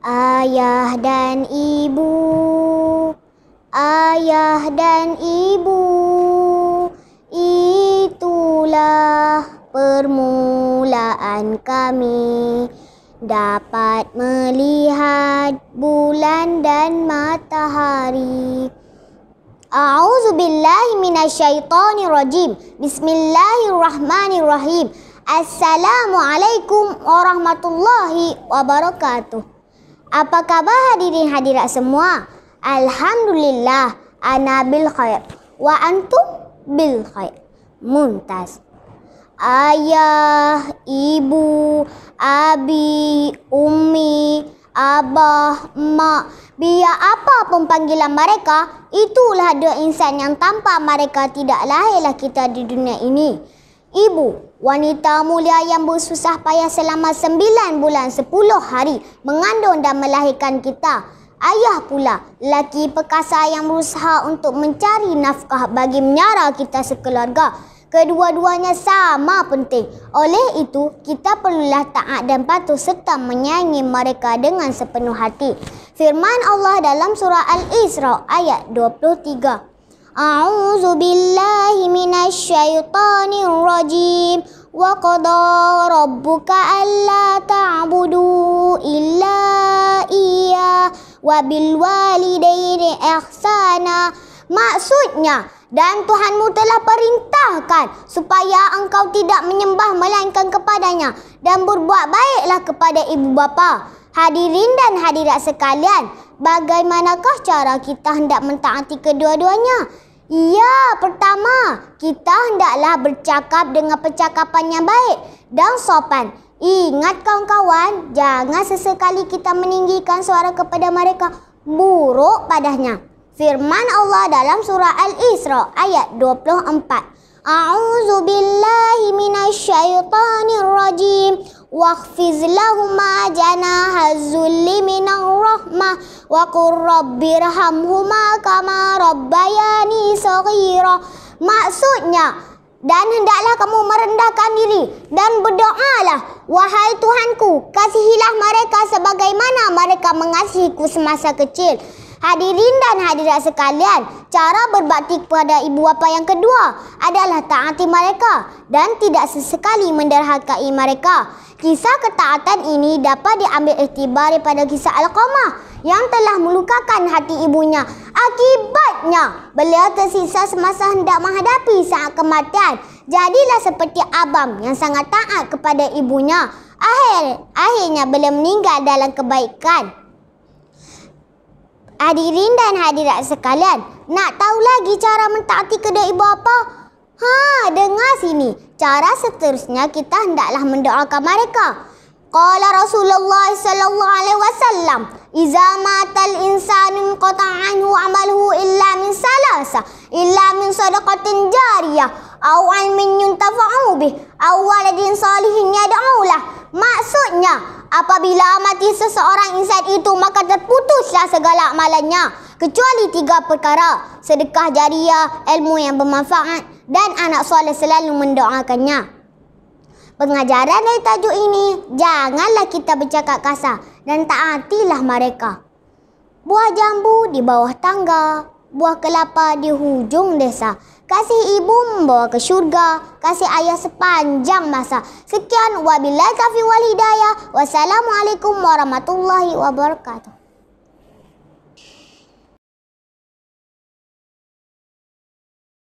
Ayah dan ibu Ayah dan ibu Itulah permulaan kami Dapat melihat bulan dan matahari A'udzu billahi minasyaitonir rajim. Bismillahirrahmanirrahim. Assalamualaikum warahmatullahi wabarakatuh. Apa khabar hadirin hadirat semua? Alhamdulillah, ana bil khair. Wa antum bil khair. Muntaz. Ayah, ibu, abi, ummi, abah, mak. Biar apa pun panggilan mereka, itulah dua insan yang tanpa mereka tidak lahirlah kita di dunia ini. Ibu, wanita mulia yang bersusah payah selama 9 bulan 10 hari mengandung dan melahirkan kita. Ayah pula, lelaki perkasa yang berusaha untuk mencari nafkah bagi menyara kita sekeluarga. Kedua-duanya sama penting. Oleh itu, kita perlulah taat dan patuh serta menyayangi mereka dengan sepenuh hati. Firman Allah dalam surah Al-Isra ayat 23. أعوذ بالله من الشيطان الرجيم وقضى ربك ألا تعبدوا إلا إياه وبالوالدين إحسانا Maksudnya, dan Tuhanmu telah perintahkan supaya engkau tidak menyembah melainkan kepadanya dan berbuat baiklah kepada ibu bapa. Hadirin dan hadirat sekalian, bagaimanakah cara kita hendak mentaati kedua-duanya? Iya, pertama, kita hendaklah bercakap dengan percakapan yang baik dan sopan. Ingat kawan-kawan, jangan sesekali kita meninggikan suara kepada mereka buruk padahnya. Firman Allah dalam surah Al-Isra ayat 24. A'udzu billahi minasyaitonir rajim. واخفض لهما جناح الذل من الرحمة وقل رب ارحمهما كما ربياني صغيرا Maksudnya, dan hendaklah kamu merendahkan diri dan berdoalah. Wahai Tuhanku, kasihilah mereka sebagaimana mereka mengasihiku semasa kecil. Hadirin dan hadirat sekalian, cara berbakti kepada ibu bapa yang kedua adalah taati mereka dan tidak sesekali menderhakai mereka. Kisah ketaatan ini dapat diambil iktibar daripada kisah Al-Qamah yang telah melukakan hati ibunya. Akibatnya, beliau tersisa semasa hendak menghadapi saat kematian. Jadilah seperti Abam yang sangat taat kepada ibunya. Akhir, akhirnya beliau meninggal dalam kebaikan. Hadirin dan hadirat sekalian, nak tahu lagi cara mentaati kedai ibu apa? Ha, dengar sini. Cara seterusnya kita hendaklah mendoakan mereka. Qala Rasulullah sallallahu alaihi wasallam, "Iza matal insanu qata'anhu 'amaluhu illa min salasa, illa min sadaqatin jariyah aw an min yuntafa'u bih aw waladin salihin yad'ulah." Maksudnya, Apabila mati seseorang insan itu, maka terputuslah segala amalannya. Kecuali tiga perkara. Sedekah jariah, ilmu yang bermanfaat dan anak soleh selalu mendoakannya. Pengajaran dari tajuk ini, janganlah kita bercakap kasar dan taatilah mereka. Buah jambu di bawah tangga buah kelapa di hujung desa. Kasih ibu membawa ke syurga. Kasih ayah sepanjang masa. Sekian wabillahi taufiq wal hidayah. Wassalamualaikum warahmatullahi wabarakatuh.